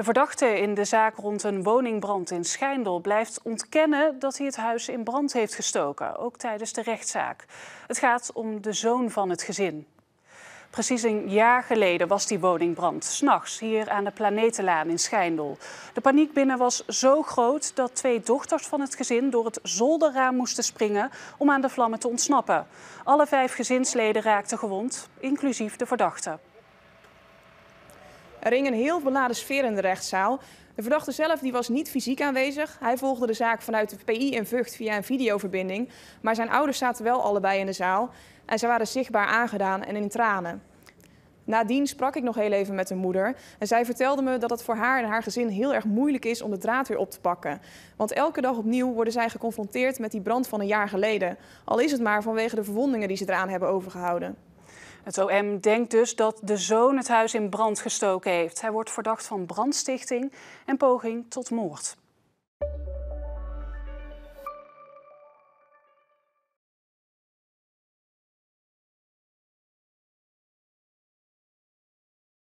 De verdachte in de zaak rond een woningbrand in Schijndel blijft ontkennen dat hij het huis in brand heeft gestoken, ook tijdens de rechtszaak. Het gaat om de zoon van het gezin. Precies een jaar geleden was die woningbrand, s'nachts hier aan de Planetenlaan in Schijndel. De paniek binnen was zo groot dat twee dochters van het gezin door het zolderraam moesten springen om aan de vlammen te ontsnappen. Alle vijf gezinsleden raakten gewond, inclusief de verdachte. Er hing een heel beladen sfeer in de rechtszaal. De verdachte zelf die was niet fysiek aanwezig. Hij volgde de zaak vanuit de PI in Vught via een videoverbinding. Maar zijn ouders zaten wel allebei in de zaal. En ze waren zichtbaar aangedaan en in tranen. Nadien sprak ik nog heel even met hun moeder. En zij vertelde me dat het voor haar en haar gezin heel erg moeilijk is om de draad weer op te pakken. Want elke dag opnieuw worden zij geconfronteerd met die brand van een jaar geleden. Al is het maar vanwege de verwondingen die ze eraan hebben overgehouden. Het OM denkt dus dat de zoon het huis in brand gestoken heeft. Hij wordt verdacht van brandstichting en poging tot moord.